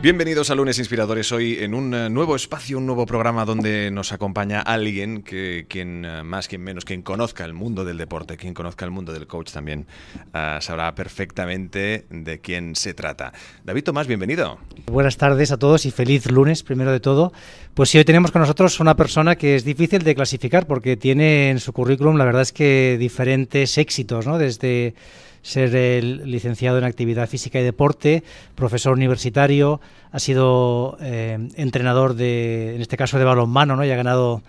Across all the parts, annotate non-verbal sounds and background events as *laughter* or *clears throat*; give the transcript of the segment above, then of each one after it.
Bienvenidos a Lunes Inspiradores, hoy en un eh, nuevo espacio, un nuevo programa donde nos acompaña alguien que quien eh, más, quien menos, quien conozca el mundo del deporte, quien conozca el mundo del coach también, ah, sabrá perfectamente de quién se trata. David Tomás, bienvenido. Buenas tardes a todos y feliz lunes, primero de todo. Pues sí, hoy tenemos con nosotros una persona que es difícil de clasificar porque tiene en su currículum, la verdad es que diferentes éxitos, ¿no? Desde ser el licenciado en actividad física y deporte, profesor universitario, ha sido eh, entrenador de, en este caso, de balonmano, ¿no? Y ha ganado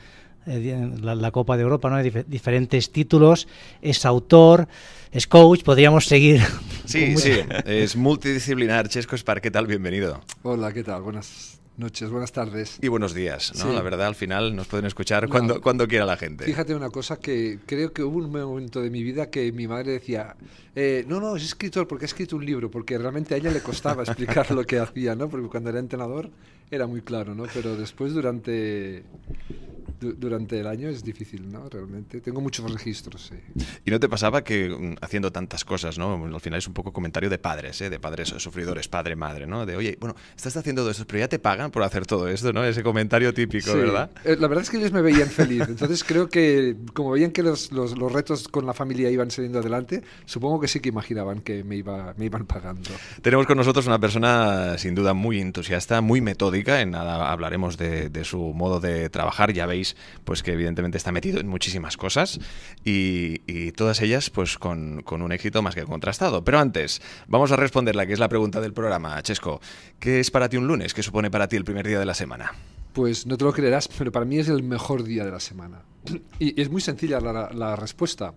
eh, la, Copa de Europa, ¿no? diferentes títulos, es autor, es coach, podríamos seguir. Sí, *laughs* sí, es multidisciplinar. Chesco Spar, ¿qué tal? Bienvenido. Hola, ¿qué tal? Buenas noches, buenas tardes. Y buenos días, ¿no? La verdad, al final nos pueden escuchar cuando, cuando quiera la gente. Fíjate una cosa que creo que hubo un momento de mi vida que mi madre decía, eh, no, no, es escritor porque ha escrito un libro, porque realmente a ella le costaba explicar lo que hacía, ¿no? Porque cuando era entrenador era muy claro, ¿no? Pero después durante durante el año es difícil, ¿no? Realmente. Tengo muchos registros, sí. ¿Y no te pasaba que mm, haciendo tantas cosas, ¿no? Al final es un poco comentario de padres, ¿eh? De padres sufridores, padre, madre, ¿no? De, oye, bueno, estás haciendo todo esto, pero ya te pagan por hacer todo esto, ¿no? Ese comentario típico, ¿verdad? Eh, la verdad es que ellos me veían feliz. Entonces creo que, como veían que los, retos con la familia iban saliendo adelante, supongo que sí que imaginaban que me, iba, me iban pagando. Tenemos con nosotros una persona, sin duda, muy entusiasta, muy metódica. En nada hablaremos de su modo de trabajar, ya veis pues que evidentemente está metido en muchísimas cosas y, todas ellas pues con, un éxito más que contrastado. Pero antes, vamos a responder la que es la pregunta del programa, Chesco. ¿Qué es para ti un lunes? ¿Qué supone para ti el primer día de la semana? Pues no te lo creerás, pero para mí es el mejor día de la semana. Y es muy sencilla la respuesta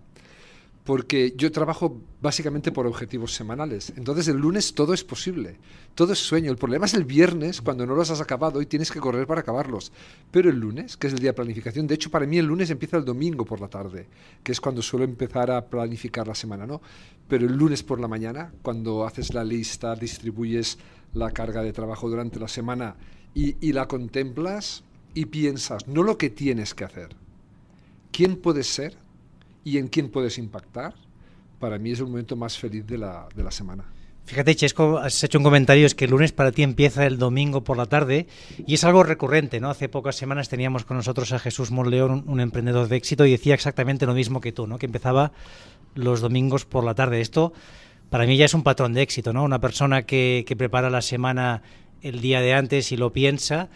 porque yo trabajo básicamente por objetivos semanales. Entonces el lunes todo es posible, todo es sueño. El problema es el viernes cuando no los has acabado y tienes que correr para acabarlos. Pero el lunes, que es el día de planificación, de hecho para mí el lunes empieza el domingo por la tarde, que es cuando suelo empezar a planificar la semana, ¿no? Pero el lunes por la mañana, cuando haces la lista, distribuyes la carga de trabajo durante la semana y, la contemplas y piensas, no lo que tienes que hacer, quién puede ser y en quién puedes impactar, para mí es el momento más feliz de la, de la semana. Fíjate, Chesco, has hecho un comentario, es que el lunes para ti empieza el domingo por la tarde y es algo recurrente, ¿no? Hace pocas semanas teníamos con nosotros a Jesús Monleón, un emprendedor de éxito, y decía exactamente lo mismo que tú, ¿no? Que empezaba los domingos por la tarde. Esto para mí ya es un patrón de éxito, ¿no? Una persona que, que prepara la semana el día de antes y lo piensa,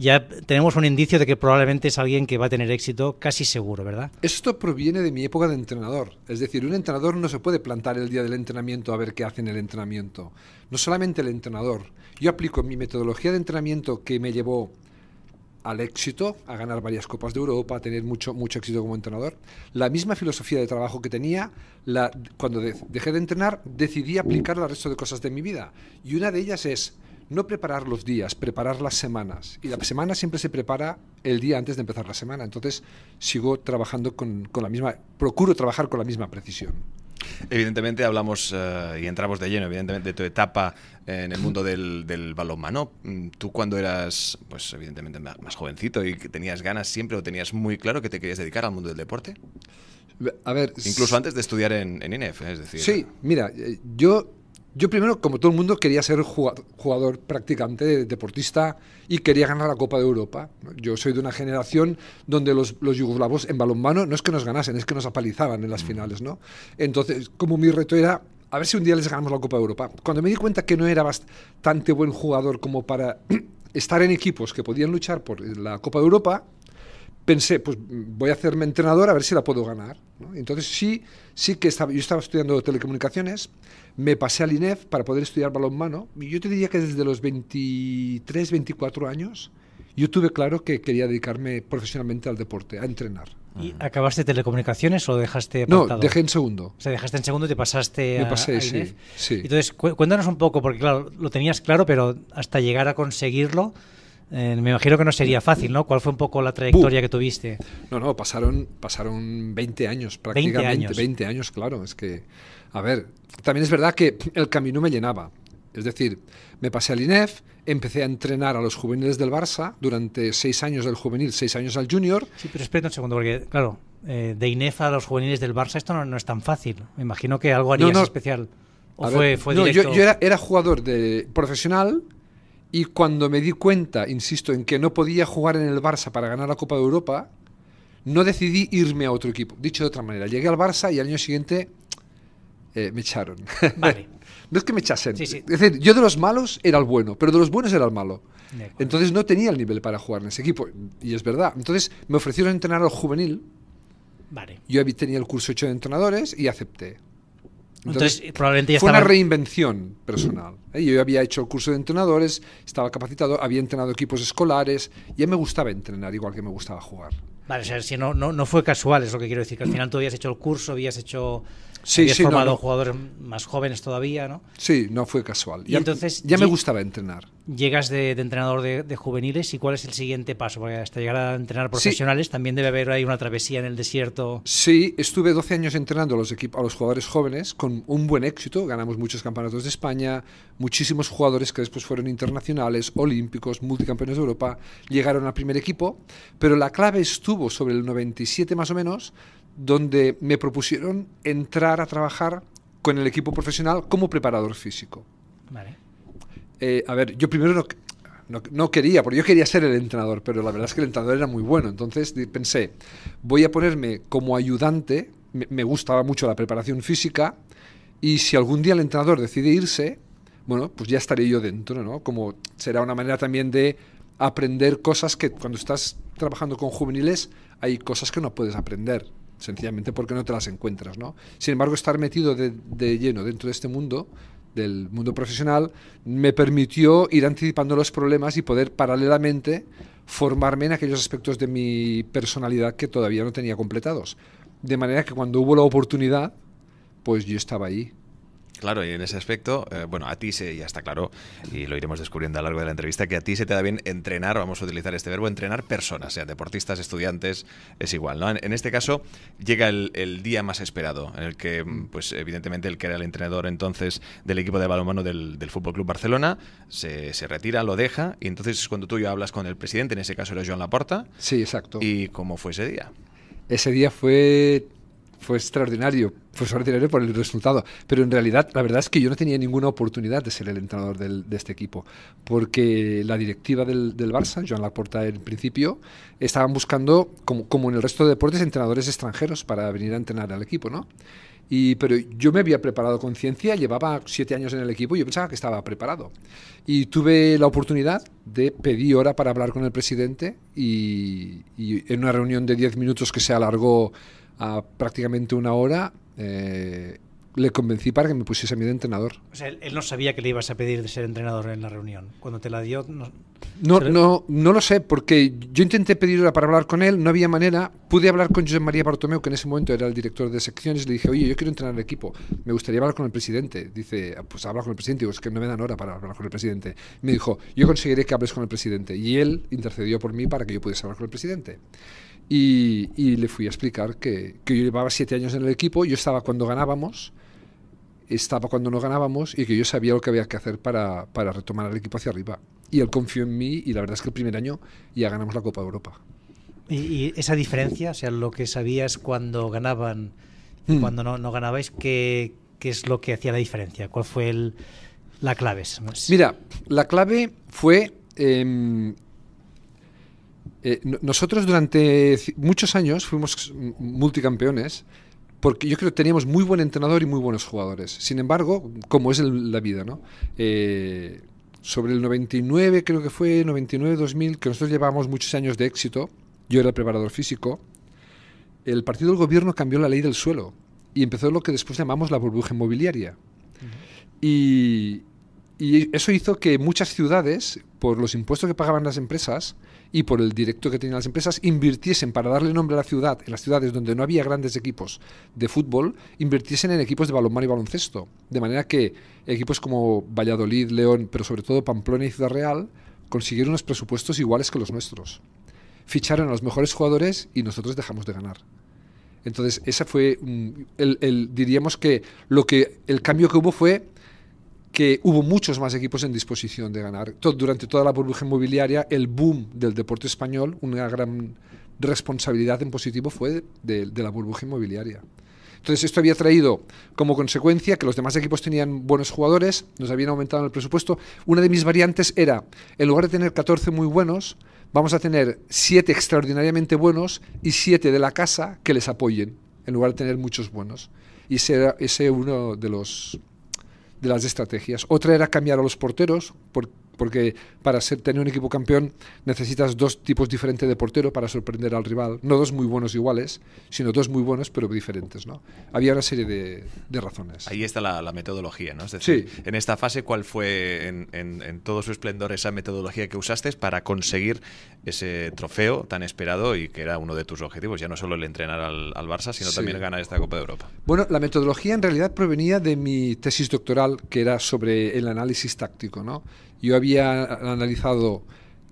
ya tenemos un indicio de que probablemente es alguien que va a tener éxito casi seguro, ¿verdad? Esto proviene de mi época de entrenador. Es decir, un entrenador no se puede plantar el día del entrenamiento a ver qué hace en el entrenamiento. No solamente el entrenador. Yo aplico mi metodología de entrenamiento que me llevó al éxito, a ganar varias copas de Europa, a tener mucho, mucho éxito como entrenador. La misma filosofía de trabajo que tenía, la, cuando dejé de entrenar, decidí aplicar al resto de cosas de mi vida. Y una de ellas es no preparar los días, preparar las semanas. Y la semana siempre se prepara el día antes de empezar la semana. Entonces sigo trabajando con, la misma, procuro trabajar con la misma precisión. Evidentemente hablamos eh, y entramos de lleno, evidentemente, de tu etapa en el mundo del, balonmano. Tú cuando eras, pues evidentemente más jovencito y tenías ganas siempre o tenías muy claro que te querías dedicar al mundo del deporte. A ver, incluso antes de estudiar en, en INEF, ¿eh? es decir. Sí, mira, eh, yo yo primero, como todo el mundo, quería ser jugador, practicante, deportista y quería ganar la Copa de Europa. Yo soy de una generación donde los, los yugoslavos en balonmano no es que nos ganasen, es que nos apalizaban en las mm. finales, ¿no? Entonces, como mi reto era a ver si un día les ganamos la Copa de Europa. Cuando me di cuenta que no era bastante buen jugador como para *clears throat* estar en equipos que podían luchar por la Copa de Europa, pensé, pues voy a hacerme entrenador a ver si la puedo ganar. Entonces sí, sí que estaba, yo estaba estudiando telecomunicaciones, me pasé al INEF para poder estudiar balonmano. Y yo te diría que desde los 23, 24 años, yo tuve claro que quería dedicarme profesionalmente al deporte, a entrenar. ¿Y acabaste telecomunicaciones o dejaste No, dejé en segundo. O sea, dejaste en segundo y te pasaste Me pasé, e sí, Entonces, cuéntanos un poco, porque claro, lo tenías claro, pero hasta llegar a conseguirlo, eh, me imagino que no sería mm. fácil, ¿no? ¿Cuál fue un poco la trayectoria que tuviste? No, no, pasaron, pasaron 20 años prácticamente. 20 años. 20 años, claro. Es que, a ver, también es verdad que el camino me llenaba. Es decir, me pasé al INEF, empecé a entrenar a los juveniles del Barça durante seis años del juvenil, seis años al junior. Sí, pero espérate un segundo, porque, claro, eh, de INEF a los juveniles del Barça esto no, es tan fácil. Me imagino que algo harías especial. ¿O fue, Yo, era, jugador de profesional y cuando me di cuenta, insisto, en que no podía jugar en el Barça para ganar la Copa de Europa, no decidí irme a otro equipo. Dicho de otra manera, llegué al Barça y al año siguiente eh, me echaron. *laughs* no es que me echasen. Es decir, yo de los malos era el bueno, pero de los buenos era el malo. Entonces no tenía el nivel para jugar en ese equipo. Y es verdad. Entonces me ofrecieron entrenar al juvenil. Vale. Yo tenía el curso hecho de entrenadores y acepté. Entonces, probablemente ya fue una reinvención personal. ¿eh? Yo había hecho el curso de entrenadores, estaba capacitado, había entrenado equipos escolares, ya me gustaba entrenar igual que me gustaba jugar. Vale, o sea, si no, no, no fue casual, es lo que quiero decir, que al final tú habías hecho el curso, habías hecho Sí, sí, formado jugadores más jóvenes todavía, ¿no? Sí, no fue casual. Y ya, entonces, ya me gustaba entrenar. Llegas de, entrenador de, juveniles y ¿cuál es el siguiente paso? Porque hasta llegar a entrenar profesionales también debe haber ahí una travesía en el desierto. Sí, estuve 12 años entrenando a los, a los jugadores jóvenes con un buen éxito. Ganamos muchos campeonatos de España, muchísimos jugadores que después fueron internacionales, olímpicos, multicampeones de Europa, llegaron al primer equipo. Pero la clave estuvo sobre el 97 más o menos donde me propusieron entrar a trabajar con el equipo profesional como preparador físico. Vale. Eh, a ver, yo primero no, quería, porque yo quería ser el entrenador, pero la verdad es que el entrenador era muy bueno. Entonces pensé, voy a ponerme como ayudante, me, gustaba mucho la preparación física, y si algún día el entrenador decide irse, bueno, pues ya estaré yo dentro, ¿no? Como será una manera también de aprender cosas que cuando estás trabajando con juveniles hay cosas que no puedes aprender sencillamente porque no te las encuentras, ¿no? Sin embargo, estar metido de, de lleno dentro de este mundo del mundo profesional me permitió ir anticipando los problemas y poder paralelamente formarme en aquellos aspectos de mi personalidad que todavía no tenía completados. De manera que cuando hubo la oportunidad, pues yo estaba ahí Claro, y en ese aspecto, eh, bueno, a ti se, ya está claro, y lo iremos descubriendo a lo largo de la entrevista, que a ti se te da bien entrenar, vamos a utilizar este verbo, entrenar personas, sea deportistas, estudiantes, es igual, ¿no? En, este caso llega el, día más esperado, en el que, mm, pues evidentemente, el que era el entrenador entonces del equipo de balonmano del, del Fútbol Club Barcelona, se, retira, lo deja, y entonces es cuando tú y hablas con el presidente, en ese caso era Joan Laporta. Sí, exacto. ¿Y cómo fue ese día? Ese día fue fue extraordinario, fue extraordinario por el resultado. Pero en realidad, la verdad es que yo no tenía ninguna oportunidad de ser el entrenador de este equipo, porque la directiva del, Barça, Joan Laporta en principio, estaban buscando, como, como en el resto de deportes, entrenadores extranjeros para venir a entrenar al equipo, ¿no? Y, pero yo me había preparado con ciencia, llevaba siete años en el equipo y yo pensaba que estaba preparado. Y tuve la oportunidad de pedir hora para hablar con el presidente y, y en una reunión de diez minutos que se alargó a prácticamente una hora, eh, le convencí para que me pusiese a mí de entrenador. O sea, él, no sabía que le ibas a pedir de ser entrenador en la reunión. Cuando te la dio... No, no, no, lo sé, porque yo intenté pedirla para hablar con él, no había manera. Pude hablar con José María Bartomeu, que en ese momento era el director de secciones, le dije, oye, yo quiero entrenar al equipo, me gustaría hablar con el presidente. Dice, pues habla con el presidente. Digo, es que no me dan hora para hablar con el presidente. Me dijo, yo conseguiré que hables con el presidente. Y él intercedió por mí para que yo pudiese hablar con el presidente. Y, le fui a explicar que, que, yo llevaba siete años en el equipo, yo estaba cuando ganábamos, estaba cuando no ganábamos y que yo sabía lo que había que hacer para, para retomar el equipo hacia arriba. Y él confió en mí y la verdad es que el primer año ya ganamos la Copa de Europa. ¿Y, esa diferencia, o sea, lo que sabías cuando ganaban y mm. cuando no, no ganabais, ¿qué, es lo que hacía la diferencia? ¿Cuál fue el, la clave? Mira, la clave fue... Em, eh, nosotros durante muchos años fuimos multicampeones porque yo creo que teníamos muy buen entrenador y muy buenos jugadores. Sin embargo, como es la vida, ¿no? Eh, sobre el 99, creo que fue 99-2000, que nosotros llevábamos muchos años de éxito, yo era preparador físico, el partido del gobierno cambió la ley del suelo y empezó lo que después llamamos la burbuja inmobiliaria. y, y eso hizo que muchas ciudades, por los impuestos que pagaban las empresas y por el directo que tenían las empresas, invirtiesen para darle nombre a la ciudad, en las ciudades donde no había grandes equipos de fútbol, invirtiesen en equipos de balonmano y baloncesto. De manera que equipos como Valladolid, León, pero sobre todo Pamplona y Ciudad Real, consiguieron unos presupuestos iguales que los nuestros. Ficharon a los mejores jugadores y nosotros dejamos de ganar. Entonces, esa fue, el, diríamos que, lo que el cambio que hubo fue que hubo muchos más equipos en disposición de ganar. durante toda la burbuja inmobiliaria, el boom del deporte español, una gran responsabilidad en positivo fue de, la burbuja inmobiliaria. Entonces esto había traído como consecuencia que los demás equipos tenían buenos jugadores, nos habían aumentado el presupuesto. Una de mis variantes era, en lugar de tener 14 muy buenos, vamos a tener 7 extraordinariamente buenos y 7 de la casa que les apoyen, en lugar de tener muchos buenos. Y ese era ese uno de los de las estrategias. Otra era cambiar a los porteros, por porque para tener un equipo campeón necesitas dos tipos diferentes de portero para sorprender al rival, no dos muy buenos iguales, sino dos muy buenos pero diferentes. ¿no? Había una serie de, razones. Ahí está la, metodología, ¿no? Es decir, en esta fase, ¿cuál fue en, todo su esplendor esa metodología que usaste para conseguir ese trofeo tan esperado y que era uno de tus objetivos, ya no solo el entrenar al, Barça, sino también ganar esta Copa de Europa? Bueno, la metodología en realidad provenía de mi tesis doctoral que era sobre el análisis táctico, ¿no? Yo había analizado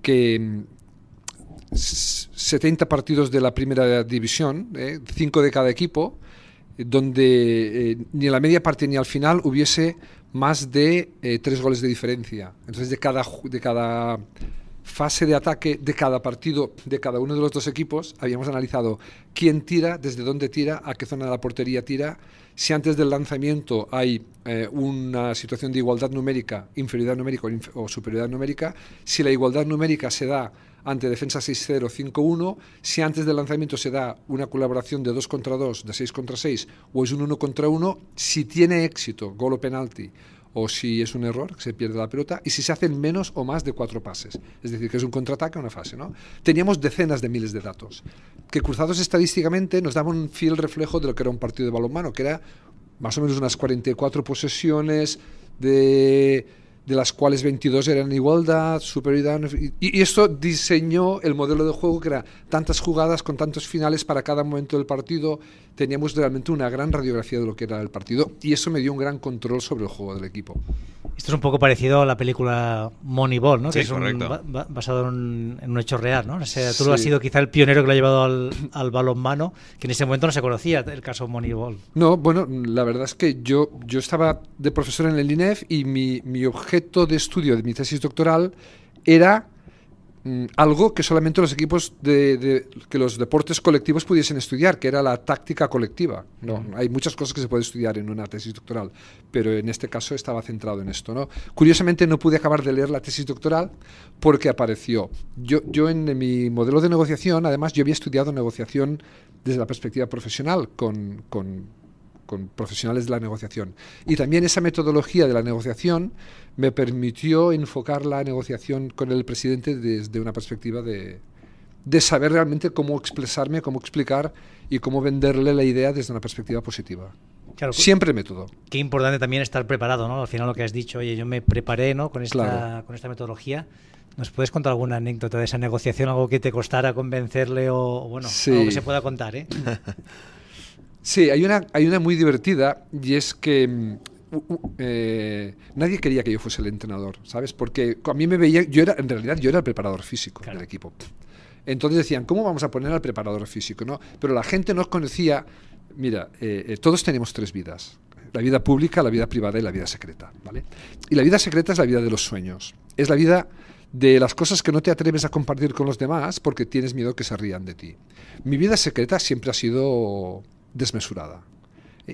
que 70 mm, partidos de la primera división, 5 eh, de cada equipo, donde eh, ni en la media parte ni al final hubiese más de eh, tres goles de diferencia. Entonces, de cada, de cada fase de ataque, de cada partido, de cada uno de los dos equipos, habíamos analizado quién tira, desde dónde tira, a qué zona de la portería tira si antes del lanzamiento hay eh, una situación de igualdad numérica, inferioridad numérica o, o superioridad numérica, si la igualdad numérica se da ante defensa 6-0-5-1. Si antes del lanzamiento se da una colaboración de 2 contra 2, de 6 contra 6 o es un 1 contra 1, si tiene éxito, gol o penalti o si es un error, que se pierde la pelota, y si se hacen menos o más de cuatro pases. Es decir, que es un contraataque una fase. ¿no? Teníamos decenas de miles de datos, que cruzados estadísticamente nos daban un fiel reflejo de lo que era un partido de balonmano, que era más o menos unas 44 posesiones, de, las cuales 22 eran igualdad, superioridad. Y, y esto diseñó el modelo de juego, que era tantas jugadas con tantos finales para cada momento del partido teníamos realmente una gran radiografía de lo que era el partido y eso me dio un gran control sobre el juego del equipo. Esto es un poco parecido a la película Moneyball, ¿no? Sí, es un, basado en, un, hecho real, ¿no? O sea, tú has sido quizá el pionero que lo ha llevado al, balón balonmano, que en ese momento no se conocía el caso Moneyball. No, bueno, la verdad es que yo, yo estaba de profesor en el INEF y mi, mi objeto de estudio de mi tesis doctoral era Mm, algo que solamente los equipos de, que los deportes colectivos pudiesen estudiar, que era la táctica colectiva. No, hay muchas cosas que se puede estudiar en una tesis doctoral, pero en este caso estaba centrado en esto. ¿no? Curiosamente no pude acabar de leer la tesis doctoral porque apareció. Yo, yo en mi modelo de negociación, además, yo había estudiado negociación desde la perspectiva profesional con con profesionales de la negociación. Y también esa metodología de la negociación me permitió enfocar la negociación con el presidente desde una perspectiva de, de saber realmente cómo expresarme, cómo explicar y cómo venderle la idea desde una perspectiva positiva. Claro, pues, Siempre método. Qué importante también estar preparado, ¿no? Al final lo que has dicho, oye, yo me preparé, ¿no? Con esta, con esta metodología. ¿Nos puedes contar alguna anécdota de esa negociación, algo que te costara convencerle o, bueno, algo que se pueda contar, ¿eh? *laughs* Sí, hay una, hay una muy divertida y es que mm, eh, nadie quería que yo fuese el entrenador, ¿sabes? Porque a mí me veía, yo era, en realidad yo era el preparador físico del equipo. Entonces decían, ¿cómo vamos a poner al preparador físico? ¿No? Pero la gente nos conocía, mira, eh, eh, todos tenemos tres vidas, la vida pública, la vida privada y la vida secreta, ¿vale? Y la vida secreta es la vida de los sueños, es la vida de las cosas que no te atreves a compartir con los demás porque tienes miedo que se rían de ti. Mi vida secreta siempre ha sido desmesurada.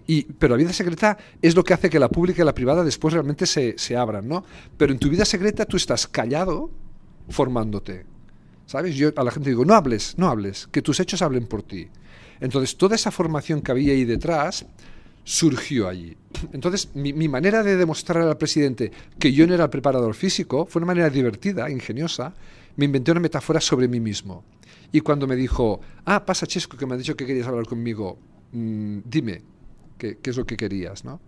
Y, pero la vida secreta es lo que hace que la pública y la privada después realmente se, abran, ¿no? Pero en tu vida secreta tú estás callado formándote. ¿Sabes? Yo a la gente digo, no hables, no hables, que tus hechos hablen por ti. Entonces, toda esa formación que había ahí detrás surgió allí. Entonces, mi, mi manera de demostrar al presidente que yo no era el preparador físico fue una manera divertida, ingeniosa. Me inventé una metáfora sobre mí mismo. Y cuando me dijo, ah, pasa Chesco, que me ha dicho que querías hablar conmigo, Mm, dime, ¿qué, es lo que querías? ¿no?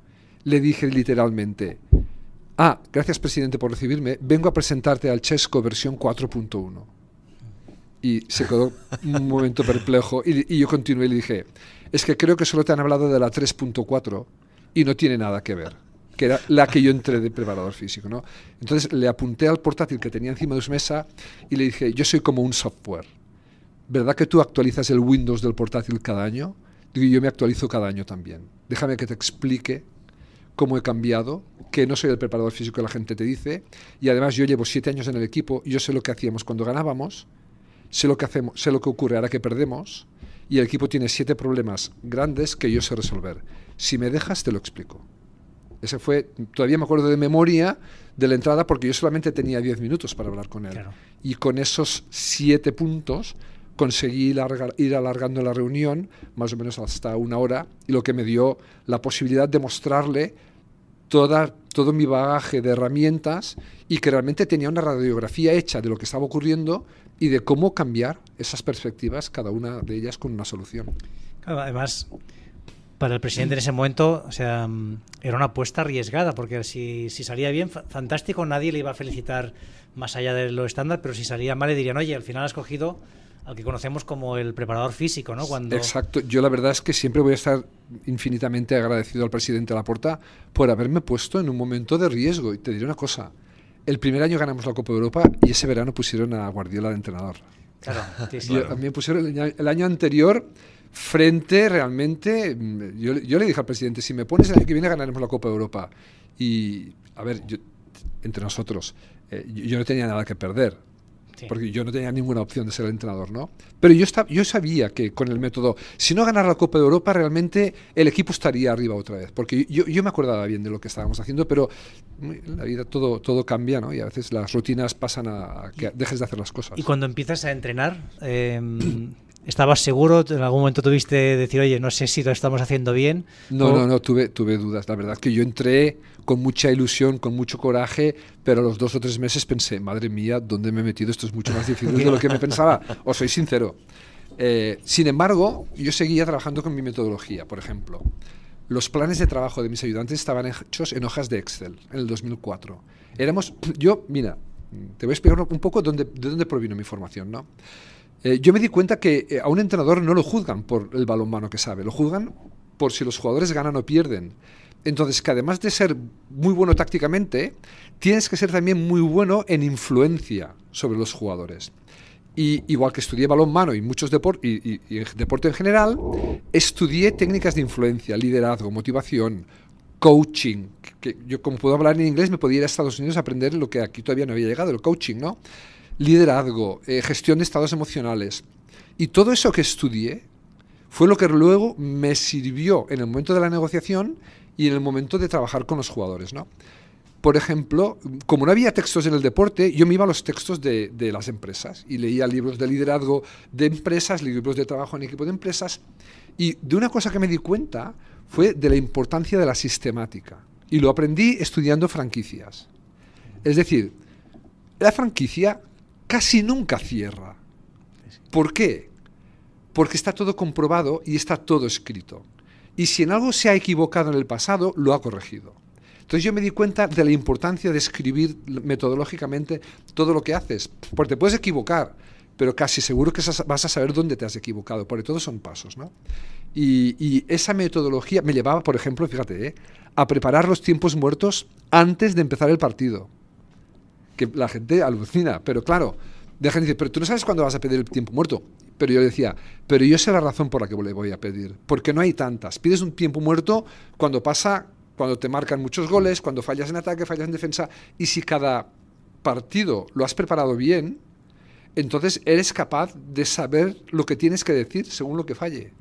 Le dije literalmente, ah, gracias presidente por recibirme, vengo a presentarte al Chesco versión 4.1. Y se quedó un *laughs* momento perplejo y, yo continué y le dije, es que creo que solo te han hablado de la 3.4 y no tiene nada que ver que era la que yo entré de preparador físico. ¿no? Entonces le apunté al portátil que tenía encima de su mesa y le dije, yo soy como un software. ¿Verdad que tú actualizas el Windows del portátil cada año? yo me actualizo cada año también. Déjame que te explique cómo he cambiado, que no soy el preparador físico que la gente te dice, y además yo llevo siete años en el equipo, yo sé lo que hacíamos cuando ganábamos, sé lo que hacemos, sé lo que ocurre ahora que perdemos, y el equipo tiene siete problemas grandes que yo sé resolver. Si me dejas, te lo explico. Ese fue, todavía me acuerdo de memoria de la entrada porque yo solamente tenía diez minutos para hablar con él. Y con esos siete puntos conseguí ir alargando la reunión, más o menos hasta una hora, y lo que me dio la posibilidad de mostrarle toda, todo mi bagaje de herramientas y que realmente tenía una radiografía hecha de lo que estaba ocurriendo y de cómo cambiar esas perspectivas, cada una de ellas con una solución. Además, para el presidente en ese momento, mm, era una apuesta arriesgada, porque si, si salía bien, fantástico, nadie le iba a felicitar más allá de lo estándar, pero si salía mal le dirían, oye, al final has cogido al que conocemos como el preparador físico, ¿no? Exacto. Yo la verdad es que siempre voy a estar infinitamente agradecido al presidente Laporta por haberme puesto en un momento de riesgo. Y te diré una cosa. El primer año ganamos la Copa de Europa y ese verano pusieron a Guardiola de entrenador. Claro, También *laughs* me pusieron el año, anterior frente realmente. Mm, yo, le dije al presidente: si me pones el año que viene, ganaremos la Copa de Europa. Y, a ver, yo, entre nosotros, eh, yo no tenía nada que perder porque yo no tenía ninguna opción de ser el entrenador, ¿no? Pero yo, estaba, yo sabía que con el método, si no ganara la Copa de Europa, realmente el equipo estaría arriba otra vez, porque yo, yo me acordaba bien de lo que estábamos haciendo, pero en la vida todo, todo cambia, ¿no? Y a veces las rutinas pasan a, que dejes de hacer las cosas. Y cuando empiezas a entrenar... Eh, ¿Estabas seguro? ¿En algún momento tuviste decir, oye, no sé si lo estamos haciendo bien? No, no, no, tuve, tuve dudas. La verdad es que yo entré con mucha ilusión, con mucho coraje, pero a los dos o tres meses pensé, madre mía, ¿dónde me he metido? Esto es mucho más difícil de lo que me pensaba, O soy sincero. Eh, sin embargo, yo seguía trabajando con mi metodología, por ejemplo. Los planes de trabajo de mis ayudantes estaban hechos en hojas de Excel en el 2004. Éramos, yo, mira, te voy a explicar un poco de dónde provino mi formación, ¿no? Eh, yo me di cuenta que eh, a un entrenador no lo juzgan por el balonmano que sabe, lo juzgan por si los jugadores ganan o pierden. Entonces, que además de ser muy bueno tácticamente, tienes que ser también muy bueno en influencia sobre los jugadores. Y igual que estudié balonmano y muchos deportes y, deporte en general, estudié técnicas de influencia, liderazgo, motivación, coaching. Que yo, como puedo hablar en inglés, me podía ir a Estados Unidos a aprender lo que aquí todavía no había llegado, el coaching, ¿no? Liderazgo, eh, gestión de estados emocionales. Y todo eso que estudié fue lo que luego me sirvió en el momento de la negociación y en el momento de trabajar con los jugadores, ¿no? Por ejemplo, como no había textos en el deporte, yo me iba a los textos de, de las empresas y leía libros de liderazgo de empresas, libros de trabajo en equipo de empresas. Y de una cosa que me di cuenta fue de la importancia de la sistemática. Y lo aprendí estudiando franquicias. Es decir, la franquicia casi nunca cierra. ¿Por qué? Porque está todo comprobado y está todo escrito y si en algo se ha equivocado en el pasado, lo ha corregido. Entonces yo me di cuenta de la importancia de escribir metodológicamente todo lo que haces, porque te puedes equivocar, pero casi seguro que vas a saber dónde te has equivocado, porque todos son pasos, ¿no? Y, esa metodología me llevaba, por ejemplo, fíjate, ¿eh? a preparar los tiempos muertos antes de empezar el partido. Que la gente alucina, pero claro, la gente decir, pero tú no sabes cuándo vas a pedir el tiempo muerto. Pero yo decía, pero yo sé la razón por la que le voy a pedir, porque no hay tantas. Pides un tiempo muerto cuando pasa, cuando te marcan muchos goles, cuando fallas en ataque, fallas en defensa, y si cada partido lo has preparado bien, entonces eres capaz de saber lo que tienes que decir según lo que falle.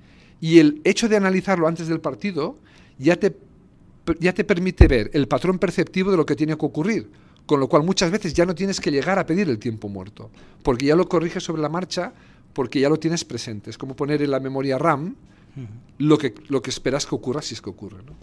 Y el hecho de analizarlo antes del partido ya te, ya te permite ver el patrón perceptivo de lo que tiene que ocurrir, con lo cual muchas veces ya no tienes que llegar a pedir el tiempo muerto, porque ya lo corriges sobre la marcha porque ya lo tienes presente. Es como poner en la memoria RAM lo que, lo que esperas que ocurra si es que ocurre. ¿no?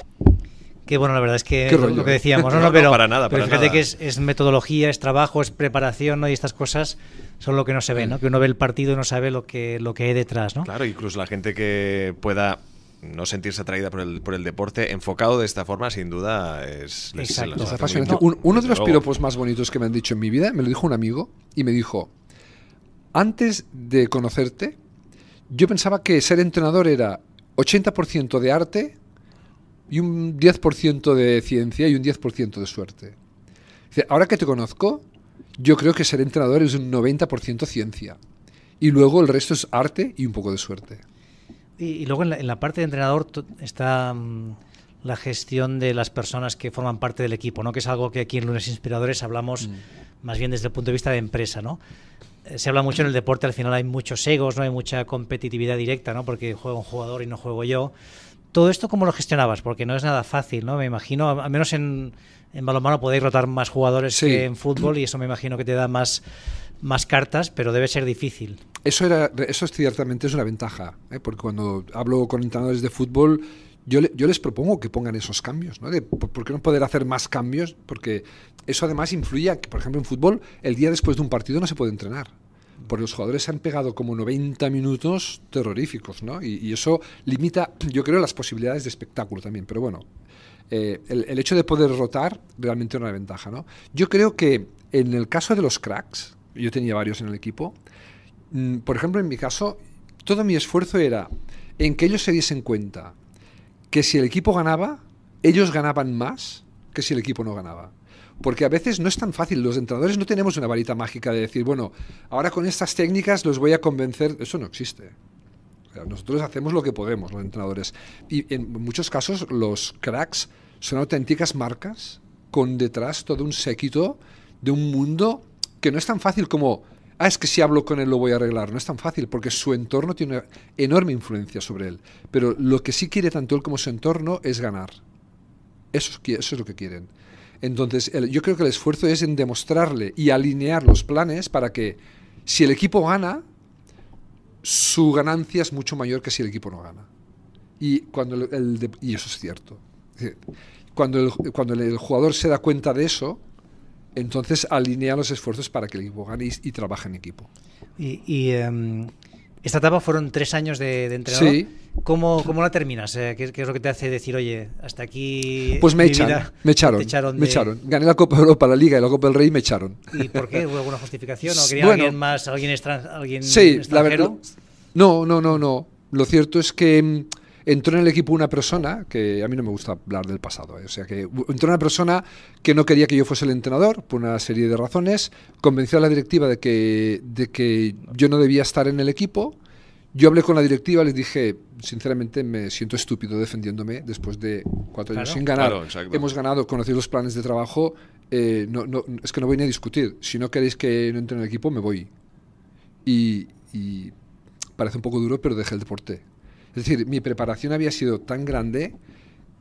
Que bueno, la verdad es que lo ¿eh? que decíamos, ¿no? *laughs* no, para nada, pero fíjate que es, metodología, es trabajo, es preparación, Y estas cosas son lo que no se ve, ¿no? Que uno ve el partido y no sabe lo que, lo que hay detrás, ¿no? Claro, incluso la gente que pueda no sentirse atraída por el, deporte enfocado de esta forma, sin duda, es, es uno de los piropos más bonitos que me han dicho en mi vida, me lo dijo un amigo y me dijo, antes de conocerte, yo pensaba que ser entrenador era 80% de arte y un 10% de ciencia y un 10% de suerte. Ahora que te conozco, yo creo que ser entrenador es un 90% ciencia y luego el resto es arte y un poco de suerte. Y, luego en la, parte de entrenador está mm, la gestión de las personas que forman parte del equipo, ¿no? que es algo que aquí en Lunes Inspiradores hablamos mm. más bien desde el punto de vista de empresa. ¿no? Eh, se habla mucho en el deporte, al final hay muchos egos, no hay mucha competitividad directa, ¿no? Porque juega un jugador y no juego yo. ¿Todo esto cómo lo gestionabas? Porque no es nada fácil, ¿no? Me imagino, al menos en, balonmano podéis rotar más jugadores que en fútbol y eso me imagino que te da más, cartas, pero debe ser difícil. Eso, era, ciertamente es una ventaja, ¿eh? porque cuando hablo con entrenadores de fútbol yo, les propongo que pongan esos cambios, ¿no? por, qué no poder hacer más cambios? Porque eso además influye que, por ejemplo, en fútbol, el día después de un partido no se puede entrenar. Porque los jugadores se han pegado como 90 minutos terroríficos, ¿no? Y, eso limita, yo creo, las posibilidades de espectáculo también. Pero bueno, eh, el, hecho de poder rotar realmente es una ventaja, ¿no? Yo creo que en el caso de los cracks, yo tenía varios en el equipo, mm, por ejemplo, en mi caso, todo mi esfuerzo era en que ellos se diesen cuenta que si el equipo ganaba, ellos ganaban más que si el equipo no ganaba. Porque a veces no es tan fácil, los entrenadores no tenemos una varita mágica de decir, bueno, ahora con estas técnicas los voy a convencer, eso no existe. Nosotros hacemos lo que podemos, los entrenadores. Y en muchos casos los cracks son auténticas marcas con detrás todo un séquito de un mundo que no es tan fácil como Ah, es que si hablo con él lo voy a arreglar. No es tan fácil, porque su entorno tiene una enorme influencia sobre él. Pero lo que sí quiere tanto él como su entorno es ganar. Eso, es lo que quieren. Entonces, yo creo que el esfuerzo es en demostrarle y alinear los planes para que si el equipo gana, su ganancia es mucho mayor que si el equipo no gana. Y, cuando el, y eso es cierto. Cuando cuando el jugador se da cuenta de eso, entonces alinea los esfuerzos para que el equipo gane y, trabaje en equipo. Y, em, esta etapa fueron tres años de, de entrenador. ¿Cómo, la terminas? Eh, ¿Qué, ¿Qué, es lo que te hace decir, oye, hasta aquí. Pues me, echan, me echaron. Me echaron. Gané la Copa Europa, la Liga y la Copa del Rey y me echaron. ¿Y por qué? ¿Hubo alguna justificación? ¿O quería alguien más, alguien, extran, sí, extranjero? La verdad, no, no, no, no. Lo cierto es que em, entró en el equipo una persona, que a mí no me gusta hablar del pasado, ¿eh? o sea que entró una persona que no quería que yo fuese el entrenador, por una serie de razones, convenció a la directiva de que, de que yo no debía estar en el equipo, yo hablé con la directiva, les dije, sinceramente me siento estúpido defendiéndome después de cuatro años sin ganar. Hemos ganado, conocí los planes de trabajo, eh, es que no voy ni a discutir. Si no queréis que no entre en el equipo, me voy. Y, y parece un poco duro, pero dejé el deporte. Es decir, mi preparación había sido tan grande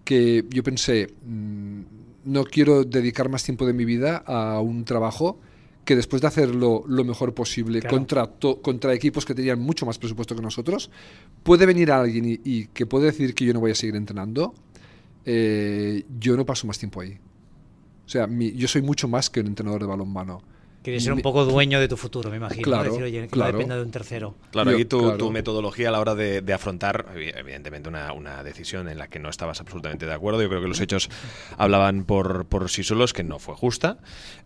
que yo pensé, mm, no quiero dedicar más tiempo de mi vida a un trabajo que después de hacerlo lo mejor posible contra, equipos que tenían mucho más presupuesto que nosotros, puede venir alguien y, que puede decir que yo no voy a seguir entrenando, eh, yo no paso más tiempo ahí. O sea, yo soy mucho más que un entrenador de balonmano. Quieres ser un poco dueño de tu futuro, me imagino. Claro, Decir, oye, que no dependa de un tercero. Claro, y tu, metodología a la hora de, afrontar, evidentemente, una, decisión en la que no estabas absolutamente de acuerdo. Yo creo que los hechos hablaban por, sí solos, que no fue justa.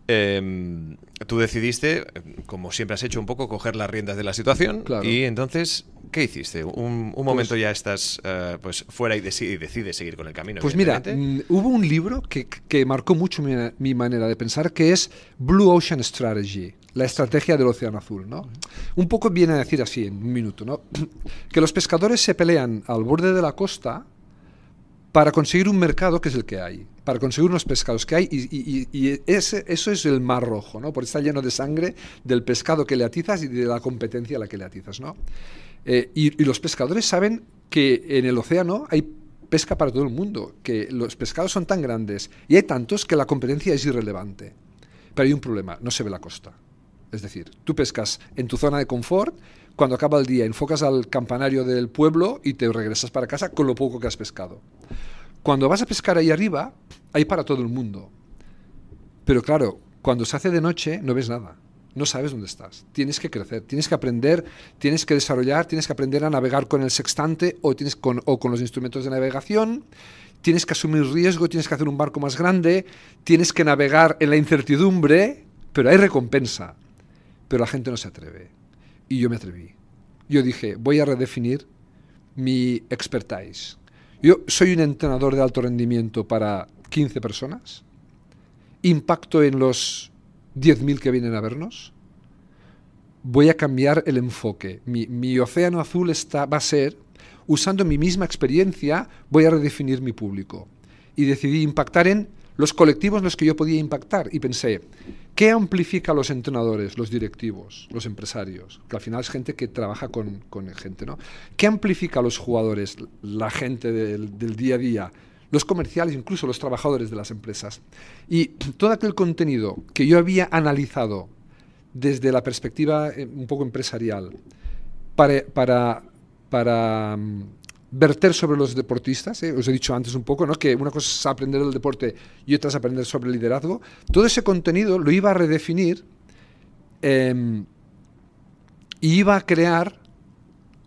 Em, tú decidiste, em, como siempre has hecho un poco, coger las riendas de la situación. Y entonces ¿Qué hiciste? Un, pues momento ya estás eh, pues fuera y, decide decides seguir con el camino. Pues mira, mm, hubo un libro que, marcó mucho mi, manera de pensar, que es Blue Ocean Strategy, la estrategia del océano azul. ¿no? Un poco viene a decir así, en un minuto, ¿no? *clears throat* que los pescadores se pelean al borde de la costa para conseguir un mercado que es el que hay, para conseguir unos pescados que hay, y, ese, eso es el mar rojo, ¿no? porque está lleno de sangre del pescado que le atizas y de la competencia a la que le atizas. ¿no? Eh, y, los pescadores saben que en el océano hay pesca para todo el mundo, que los pescados son tan grandes y hay tantos que la competencia es irrelevante. Pero hay un problema, no se ve la costa. Es decir, tú pescas en tu zona de confort, cuando acaba el día enfocas al campanario del pueblo y te regresas para casa con lo poco que has pescado. Cuando vas a pescar ahí arriba, hay para todo el mundo. Pero claro, cuando se hace de noche no ves nada no sabes dónde estás. Tienes que crecer, tienes que aprender, tienes que desarrollar, tienes que aprender a navegar con el sextante o, tienes con, con los instrumentos de navegación tienes que asumir riesgo, tienes que hacer un barco más grande, tienes que navegar en la incertidumbre, pero hay recompensa. Pero la gente no se atreve. Y yo me atreví. Yo dije, voy a redefinir mi expertise. Yo soy un entrenador de alto rendimiento para 15 personas, impacto en los 10.000 que vienen a vernos, voy a cambiar el enfoque. Mi, océano azul está, va a ser, usando mi misma experiencia, voy a redefinir mi público. Y decidí impactar en los colectivos en los que yo podía impactar. Y pensé, ¿qué amplifica a los entrenadores, los directivos, los empresarios? Que al final es gente que trabaja con, gente, ¿no? ¿Qué amplifica a los jugadores, la gente del día a día? los comerciales, incluso los trabajadores de las empresas. Y *clears throat* todo aquel contenido que yo había analizado desde la perspectiva eh, un poco empresarial para, para, mm, verter sobre los deportistas, eh, os he dicho antes un poco, ¿no? que una cosa es aprender del deporte y otra es aprender sobre el liderazgo, todo ese contenido lo iba a redefinir em, y iba a crear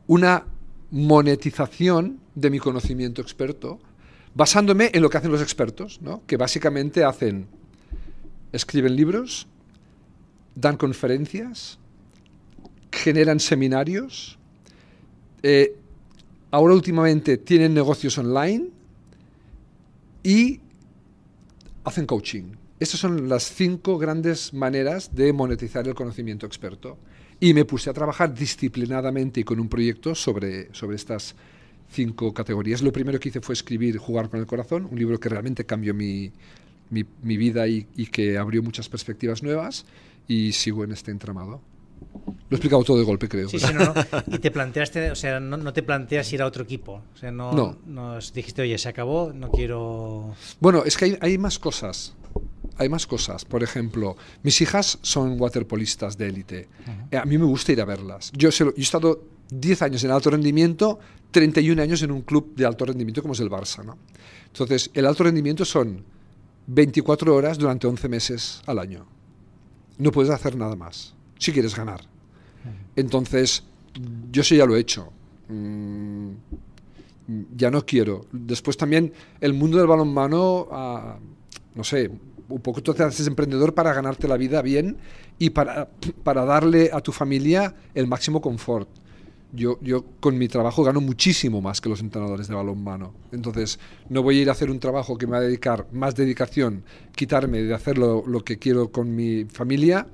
una monetización de mi conocimiento experto basándome en lo que hacen los expertos, que básicamente hacen, escriben libros, dan conferencias, generan seminarios, eh, ahora últimamente tienen negocios online y hacen coaching. Estas son las cinco grandes maneras de monetizar el conocimiento experto. Y me puse a trabajar disciplinadamente y con un proyecto sobre, sobre estas cinco categorías. Lo primero que hice fue escribir Jugar con el Corazón, un libro que realmente cambió mi, mi, vida y, que abrió muchas perspectivas nuevas y sigo en este entramado. Lo he explicado todo de golpe, creo. Sí, sí, no, Y te planteaste, o sea, no, te planteas ir a otro equipo. O sea, no, no. Nos dijiste, oye, se acabó, no quiero. Bueno, es que hay, más cosas hay más cosas. Por ejemplo, mis hijas son waterpolistas de élite. A mí me gusta ir a verlas. Yo, yo he estado 10 años en alto rendimiento, 31 años en un club de alto rendimiento como es el Barça. ¿no? Entonces, el alto rendimiento son 24 horas durante 11 meses al año. No puedes hacer nada más si quieres ganar. Entonces, yo sí ya lo he hecho. Mm, ya no quiero. Después también el mundo del balonmano, ah, no sé, un poco tú te haces emprendedor para ganarte la vida bien y para, para darle a tu familia el máximo confort. Yo, con mi trabajo gano muchísimo más que los entrenadores de balonmano. Entonces, no voy a ir a hacer un trabajo que me va a dedicar más dedicación, quitarme de hacer lo, que quiero con mi familia,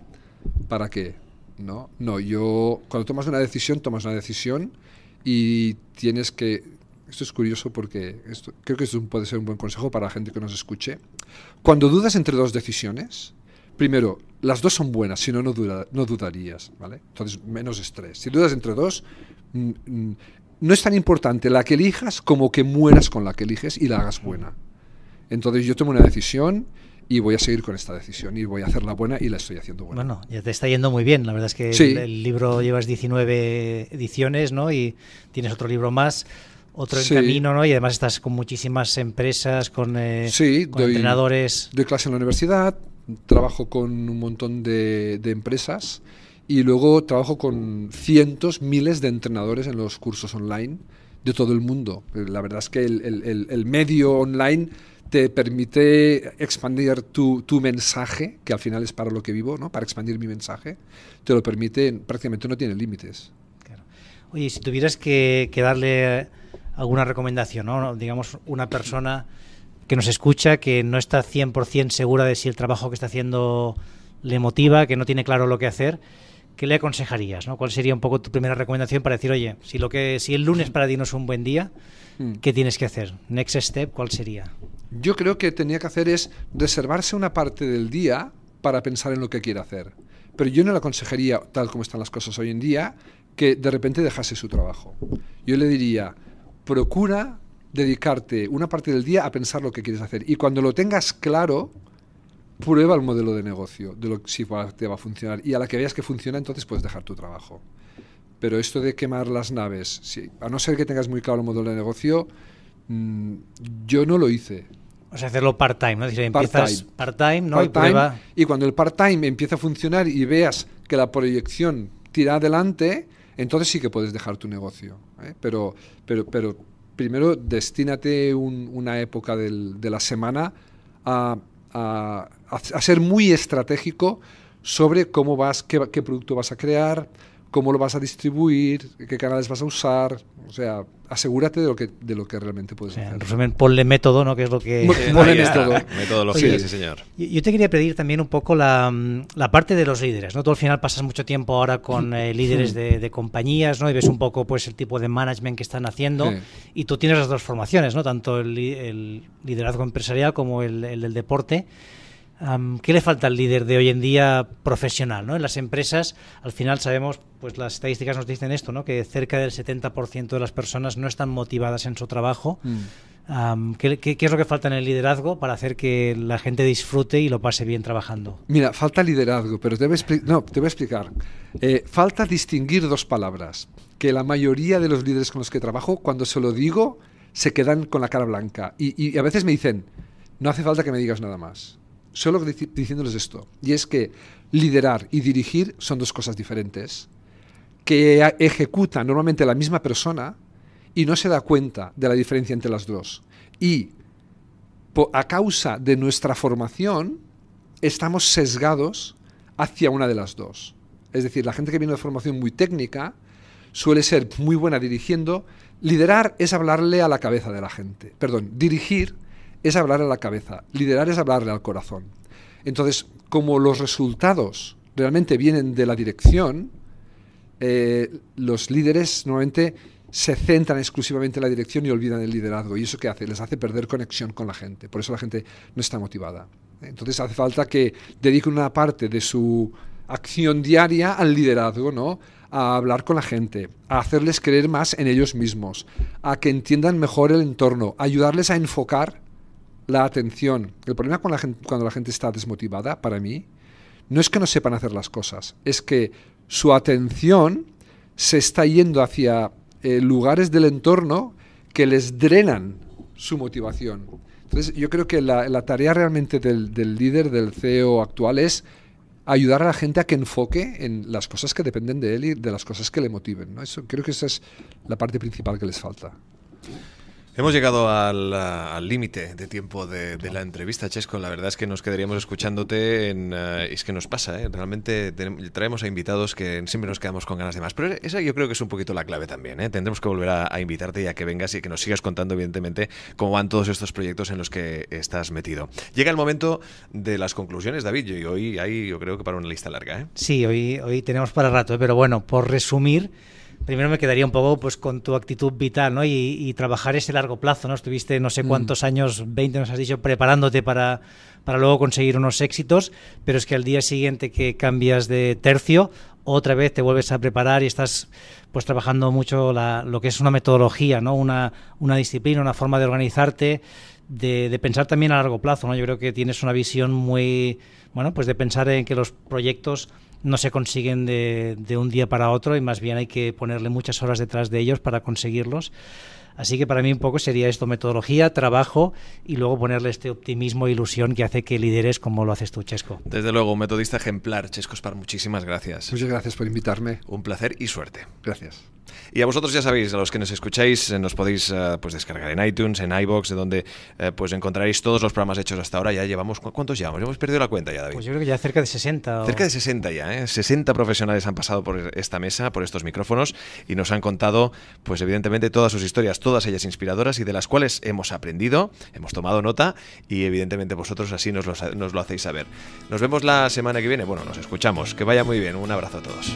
¿para qué? No, no, yo cuando tomas una decisión, tomas una decisión y tienes que... Esto es curioso porque creo que esto puede ser un buen consejo para la gente que nos escuche. Cuando dudas entre dos decisiones, Primero, las dos son buenas, si no, no, dudarías, ¿vale? Entonces, menos estrés. Si dudas entre dos, mm, mm, no es tan importante la que elijas como que mueras con la que eliges y la hagas buena. Entonces, yo tomo una decisión y voy a seguir con esta decisión y voy a hacerla buena y la estoy haciendo buena. Bueno, ya te está yendo muy bien. La verdad es que el, libro llevas 19 ediciones, ¿no? Y tienes otro libro más, otro en camino, ¿no? Y además estás con muchísimas empresas, con, eh, entrenadores. Doy clase en la universidad, trabajo con un montón de, empresas y luego trabajo con cientos, miles de entrenadores en los cursos online de todo el mundo. Eh, la verdad es que el, medio online te permite expandir tu, mensaje, que al final es para lo que vivo, ¿no? para expandir mi mensaje, te lo permite, prácticamente no tiene límites. Oye, si tuvieras que, darle alguna recomendación, digamos, una persona que nos escucha, que no está 100% segura de si el trabajo que está haciendo le motiva, que no tiene claro lo que hacer, ¿qué le aconsejarías? ¿no? ¿Cuál sería un poco tu primera recomendación para decir, oye, si, lo que, si el lunes para ti no es un buen día, hmm. ¿qué tienes que hacer? Next step, ¿cuál sería? Yo creo que tenía que hacer es reservarse una parte del día para pensar en lo que quiere hacer. Pero yo no le aconsejaría, tal como están las cosas hoy en día, que de repente dejase su trabajo. Yo le diría, procura dedicarte una parte del día a pensar lo que quieres hacer. Y cuando lo tengas claro, prueba el modelo de negocio, de lo que si te va a funcionar. Y a la que veas que funciona, entonces puedes dejar tu trabajo. Pero esto de quemar las naves, a no ser que tengas muy claro el modelo de negocio, mm, yo no lo hice. O sea, hacerlo part-time, ¿no? empiezas part-time, part time no y, y cuando el part-time empieza a funcionar y veas que la proyección tira adelante, entonces sí que puedes dejar tu negocio. ¿eh? Pero, pero, pero primero destínate una época de la semana a, ser muy estratégico sobre cómo vas, qué producto vas a crear, cómo lo vas a distribuir, qué canales vas a usar, o sea, asegúrate de lo que, de lo que realmente puedes hacer. En resumen, ponle método, ¿no? Que es lo que... *laughs* ponle método. sí, señor. Yo te quería pedir también un poco mm, la, parte de los líderes, ¿no? Tú al final pasas mucho tiempo ahora con eh, líderes de, compañías, ¿no? Y ves un poco, pues, el tipo de management que están haciendo. Y tú tienes las dos formaciones, ¿no? Tanto el, liderazgo empresarial como el, el del deporte. ¿Qué le falta al líder de hoy en día profesional? En las empresas, al final sabemos, pues las estadísticas nos dicen esto, que cerca del 70% de las personas no están motivadas en su trabajo. Mm. ¿qué, es lo que falta en el liderazgo para hacer que la gente disfrute y lo pase bien trabajando? Mira, falta liderazgo, pero te voy a, explicar. Eh, falta distinguir dos palabras, que la mayoría de los líderes con los que trabajo, cuando se lo digo, se quedan con la cara blanca. y a veces me dicen, no hace falta que me digas nada más solo diciéndoles esto, y es que liderar y dirigir son dos cosas diferentes, que e-, ejecuta normalmente la misma persona y no se da cuenta de la diferencia entre las dos. Y a causa de nuestra formación, estamos sesgados hacia una de las dos. Es decir, la gente que viene de formación muy técnica suele ser muy buena dirigiendo. Liderar es hablarle a la cabeza de la gente. Perdón, dirigir es hablar a la cabeza, liderar es hablarle al corazón. Entonces, como los resultados realmente vienen de la dirección, eh, los líderes normalmente se centran exclusivamente en la dirección y olvidan el liderazgo. ¿Y eso qué hace? Les hace perder conexión con la gente. Por eso la gente no está motivada. Entonces hace falta que dediquen una parte de su acción diaria al liderazgo, ¿no? A hablar con la gente, a hacerles creer más en ellos mismos, a que entiendan mejor el entorno, a ayudarles a enfocar la atención. El problema con la gente, cuando la gente está desmotivada, para mí, no es que no sepan hacer las cosas, es que su atención se está yendo hacia eh, lugares del entorno que les drenan su motivación. Entonces, yo creo que la, tarea realmente del, líder, del CEO actual, es ayudar a la gente a que enfoque en las cosas que dependen de él y de las cosas que le motiven. ¿no? Eso, creo que esa es la parte principal que les falta. Hemos llegado al límite de tiempo de, la entrevista, Chesco. La verdad es que nos quedaríamos escuchándote. En, eh, es que nos pasa, ¿eh? realmente traemos a invitados que siempre nos quedamos con ganas de más. Pero esa yo creo que es un poquito la clave también. ¿eh? Tendremos que volver a, invitarte y a que vengas y que nos sigas contando, evidentemente, cómo van todos estos proyectos en los que estás metido. Llega el momento de las conclusiones, David. Y hoy hay, yo creo que para una lista larga. ¿eh? Sí, hoy, hoy tenemos para rato, pero bueno, por resumir. Primero me quedaría un poco pues con tu actitud vital, ¿no? Y, trabajar ese largo plazo, ¿no? Estuviste no sé mm. cuántos años, 20 nos has dicho, preparándote para, para luego conseguir unos éxitos, pero es que al día siguiente que cambias de tercio, otra vez te vuelves a preparar y estás pues trabajando mucho la, lo que es una metodología, ¿no? Una, una disciplina, una forma de organizarte. De, de, pensar también a largo plazo, ¿no? Yo creo que tienes una visión muy, bueno, pues de pensar en que los proyectos no se consiguen de, un día para otro y más bien hay que ponerle muchas horas detrás de ellos para conseguirlos. Así que para mí un poco sería esto, metodología, trabajo y luego ponerle este optimismo e ilusión que hace que lideres como lo haces tú, Chesco. Desde luego, un metodista ejemplar, Chesco Spar, muchísimas gracias. Muchas gracias por invitarme. Un placer y suerte. Gracias. Y a vosotros ya sabéis, a los que nos escucháis, eh, nos podéis eh, pues descargar en iTunes, en iBox, de donde eh, pues encontraréis todos los programas hechos hasta ahora. Ya llevamos, ¿cuántos llevamos? Hemos perdido la cuenta ya, David. Pues yo creo que ya cerca de 60. Cerca de 60 ya, 60 profesionales han pasado por esta mesa, por estos micrófonos, y nos han contado, pues evidentemente, todas sus historias, todas ellas inspiradoras y de las cuales hemos aprendido, hemos tomado nota y evidentemente vosotros así nos, nos lo hacéis saber. Nos vemos la semana que viene, bueno, nos escuchamos. Que vaya muy bien, un abrazo a todos.